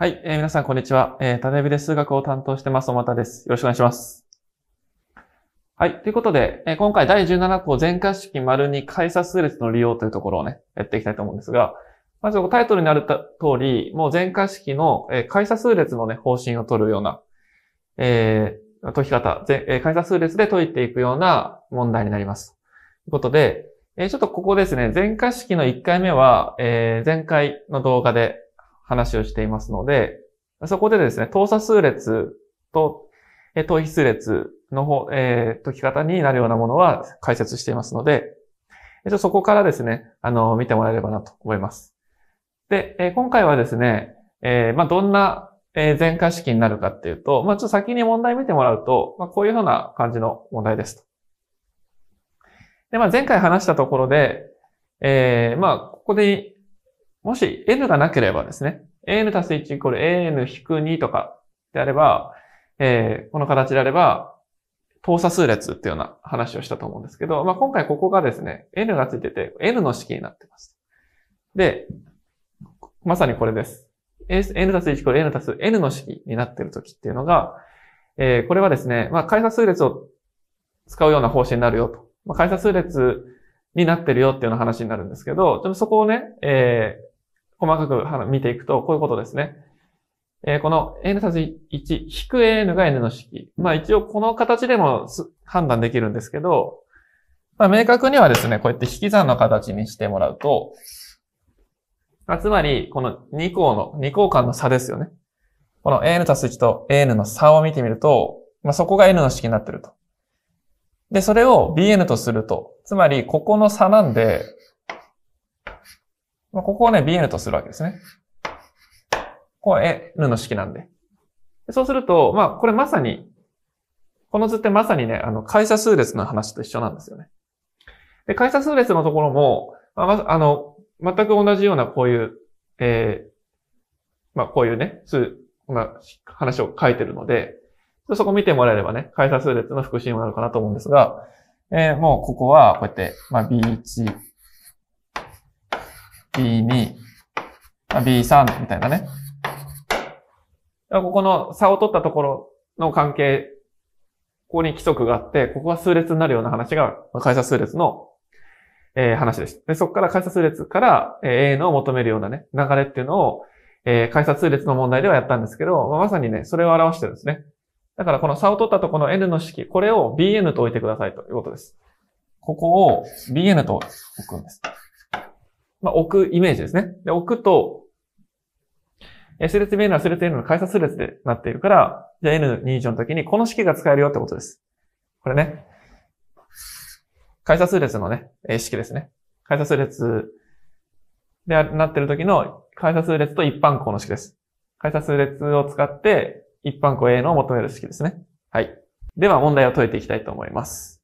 はい、えー、皆さん、こんにちは。えー、タネビで数学を担当してます、おまたです。よろしくお願いします。はい、ということで、えー、今回第17項全化式丸に回差数列の利用というところをね、やっていきたいと思うんですが、まずタイトルにある通り、もう全化式の、えー、差数列のね、方針を取るような、えー、解き方、えー、差数列で解いていくような問題になります。ということで、えー、ちょっとここですね、全化式の1回目は、えー、前回の動画で話をしていますので、そこでですね、等差数列と、え等比数列の方、えー、解き方になるようなものは解説していますので、えと、そこからですね、あの、見てもらえればなと思います。で、えー、今回はですね、えー、まあ、どんな、えー、全化式になるかっていうと、まあ、ちょっと先に問題見てもらうと、まあ、こういうような感じの問題ですと。で、まあ、前回話したところで、えー、まあ、ここでもし n がなければですね、an たす1イコール an-2 とかであれば、えー、この形であれば、等差数列っていうような話をしたと思うんですけど、まあ、今回ここがですね、n がついてて、n の式になってます。で、まさにこれです。n たす1イコール n たす n の式になっている時っていうのが、えー、これはですね、まあ、解差数列を使うような方針になるよと。まあ、解差数列になってるよっていうような話になるんですけど、でもそこをね、えー、細かく見ていくと、こういうことですね。えー、この n たす1、引く n が n の式。まあ一応この形でも判断できるんですけど、まあ明確にはですね、こうやって引き算の形にしてもらうと、まつまり、この2項の、2項間の差ですよね。この n たす1と n の差を見てみると、まあそこが n の式になってると。で、それを bn とすると、つまりここの差なんで、まあ、ここをね、bn とするわけですね。こは n の式なんで。そうすると、まあ、これまさに、この図ってまさにね、あの、会社数列の話と一緒なんですよね。で、会社数列のところも、まあ、あの、全く同じようなこういう、えー、まあ、こういうね、数、まあ、話を書いてるので、そこ見てもらえればね、会社数列の復習もあるかなと思うんですが、えー、もうここは、こうやって、まあ、B1、B2、B3 みたいなね。ここの差を取ったところの関係、ここに規則があって、ここが数列になるような話が、会社数列の、えー、話です。で、そこから会社数列から、えー、A の求めるようなね、流れっていうのを、えー、会社数列の問題ではやったんですけど、まさにね、それを表してるんですね。だからこの差を取ったとこの N の式、これを BN と置いてくださいということです。ここを BN と置くんです。まあ、置くイメージですね。で、置くと、S 列 BN は S 列 N の改札列でなっているから、じゃあ N21 の時にこの式が使えるよってことです。これね。改札列のね、式ですね。改札列でなってる時の改札列と一般項の式です。改札列を使って一般項 A の求める式ですね。はい。では問題を解いていきたいと思います。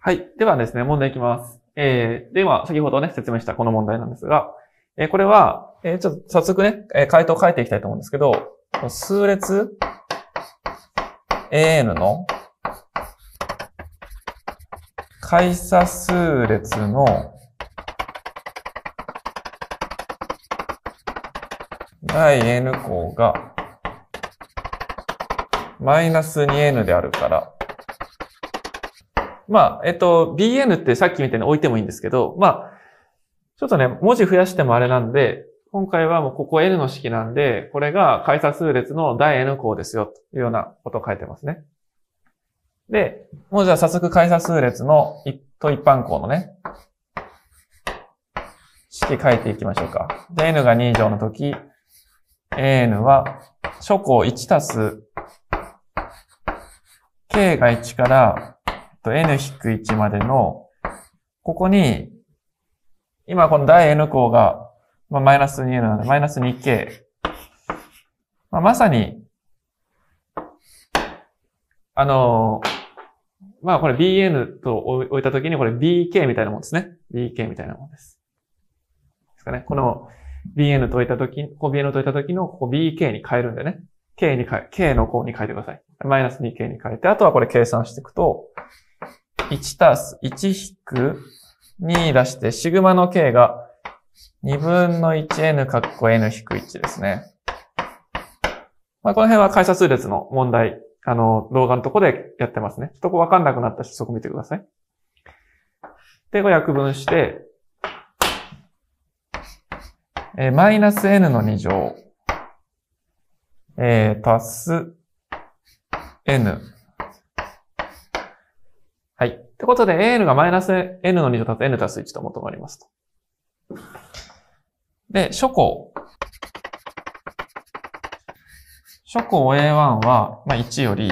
はい。ではですね、問題いきます。えー、で、は、先ほどね、説明したこの問題なんですが、えー、これは、えー、ちょっと早速ね、えー、回答を書いていきたいと思うんですけど、数列 an の開鎖数列の第 n 項がマイナス 2n であるから、まあ、えっと、BN ってさっきみたいに置いてもいいんですけど、まあ、ちょっとね、文字増やしてもあれなんで、今回はもうここ N の式なんで、これが階差数列の第 N 項ですよ、というようなことを書いてますね。で、もうじゃあ早速階差数列のと一般項のね、式書いていきましょうか。で、N が2以上のとき、AN は初項1たす K が1からと、n-1 までの、ここに、今この第 n 項が、まあ、マイナス 2n なので、マイナス 2k。まあ、まさに、あの、まあこれ bn と置いたときにこれ bk みたいなもんですね。bk みたいなもんです。ですかね。この bn と置いたとき、ここ bn と置いたときのここ bk に変えるんでね。k に変え、k の項に変えてください。マイナス 2k に変えて、あとはこれ計算していくと、1たす1引く2出して、シグマの k が2分の 1n かっこ n 引く1ですね。まあ、この辺は会社数列の問題、あの、動画のとこでやってますね。そこわかんなくなったし、そこ見てください。で、これ約分して、えー、マイナス n の2乗、えー、足す n ってことで AN がマイナス N の2乗足す N たす1と求まりますと。で、初項。初項 A1 は、まあ、1より、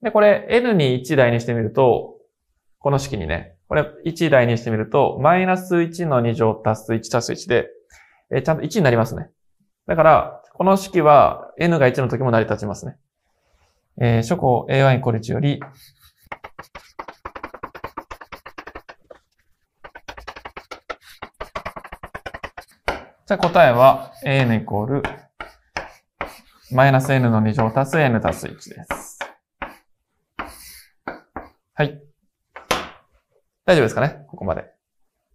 で、これ N に1台にしてみると、この式にね、これ1台にしてみると、マイナス1の2乗たす1たす1で、えちゃんと1になりますね。だから、この式は N が1の時も成り立ちますね。えー、初項 A1 イコール1より、じゃあ答えは an イコールマイナス n の2乗足す n 足す1です。はい。大丈夫ですかねここまで。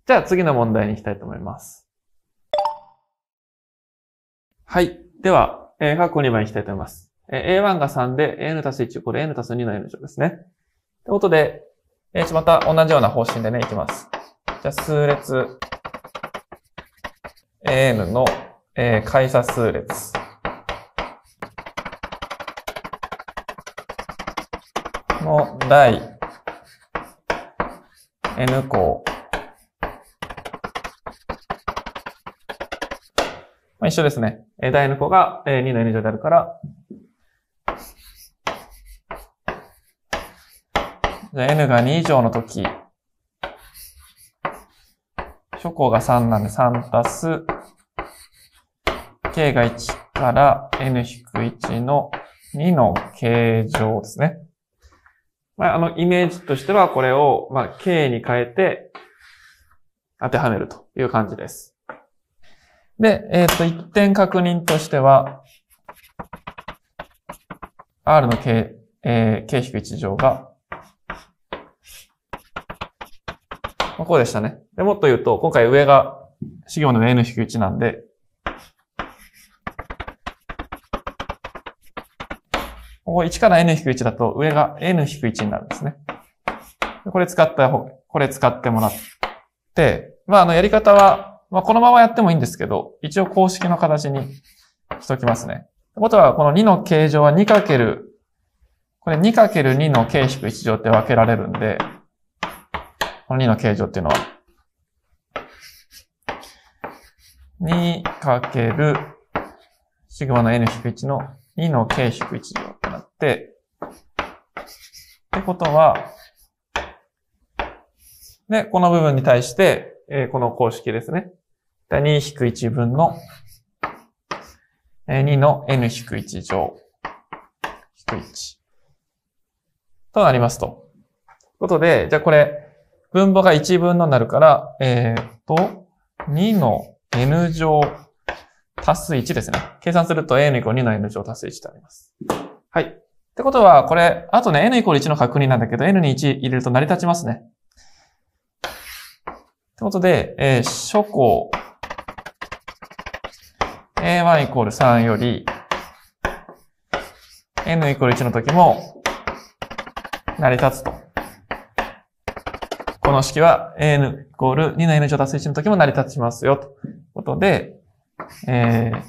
じゃあ次の問題に行きたいと思います。はい。では、えー、過去2番行きたいと思います。え A1 が3で N たす1、これ N たす2の N 乗ですね。ということで、えまた同じような方針でね、いきます。じゃ数列 AN の、えー、解差数列。の第 N 項。まあ、一緒ですね。第 N 項が2の N 乗であるから、じゃ n が2以上の時、初項が3なんで3足す、k が1から n-1 の2の形状ですね。まあ、あの、イメージとしてはこれを、まあ、k に変えて当てはめるという感じです。で、えっ、ー、と、一点確認としては、r の k、えー、k-1 乗がまあ、こうでしたね。で、もっと言うと、今回上が、資料の N-1 なんで、ここ1から N-1 だと上が N-1 になるんですね。これ使った方、これ使ってもらって、まあ、あの、やり方は、まあ、このままやってもいいんですけど、一応公式の形にしときますね。ってことは、この2の形状は 2× これ 2×2 の形式1乗って分けられるんで、この2の形状っていうのは、2かけるシグマの n-1 の2の k-1 乗ってなって、ってことは、で、この部分に対して、えー、この公式ですね。2-1分の、えー、2の n-1 乗、1となりますと。ということで、じゃあこれ、分母が1分のになるから、えー、っと、2の n 乗足す1ですね。計算すると a イコール2の n 乗足す1とあります。はい。ってことは、これ、あとね、n イコール1の確認なんだけど、n に1入れると成り立ちますね。ってことで、えー、初項 a1 イコール3より、n イコール1の時も成り立つと。この式は an イコール2の n 乗達成値の時も成り立ちますよ、ということで、えー、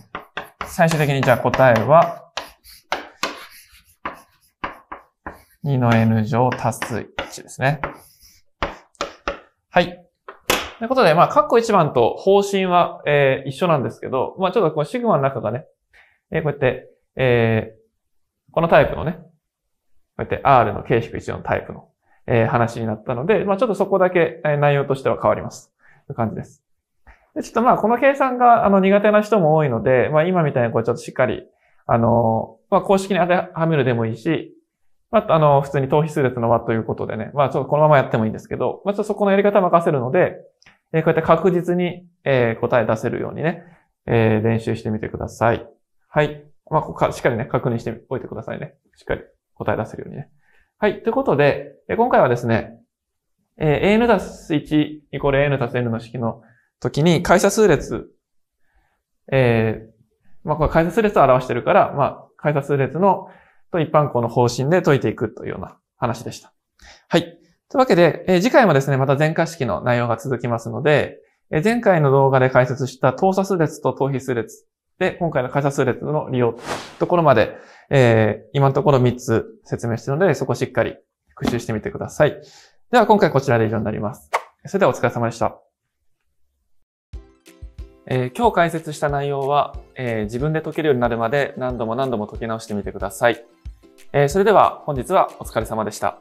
最終的にじゃあ答えは、2の n 乗足す1ですね。はい。ということで、まあ、カッコ1番と方針は、えー、一緒なんですけど、まあ、ちょっとこう、シグマの中がね、えー、こうやって、えー、このタイプのね、こうやって R の K-1 のタイプのえー、話になったので、まあ、ちょっとそこだけ、え内容としては変わります。という感じです。でちょっとまあ、この計算が、あの、苦手な人も多いので、まあ、今みたいにこう、ちょっとしっかり、あの、まあ、公式に当てはめるでもいいし、まあ、あの、普通に等比数列の和ということでね、まあ、ちょっとこのままやってもいいんですけど、まあ、ちょっとそこのやり方任せるので、えー、こうやって確実に、えー、答え出せるようにね、えー、練習してみてください。はい。まあ、ここしっかりね、確認しておいてくださいね。しっかり答え出せるようにね。はい。ということで、今回はですね、えー、an たす1イコール an たす n の式の時に、会社数列、えー、まあ、これ会社数列を表してるから、まあ、会社数列の、と一般項の方針で解いていくというような話でした。はい。というわけで、えー、次回もですね、また全化式の内容が続きますので、えー、前回の動画で解説した等差数列と等比数列で、今回の会社数列の利用ところまで、えー、今のところ3つ説明しているので、そこしっかり復習してみてください。では今回こちらで以上になります。それではお疲れ様でした。えー、今日解説した内容は、えー、自分で解けるようになるまで何度も何度も解き直してみてください。えー、それでは本日はお疲れ様でした。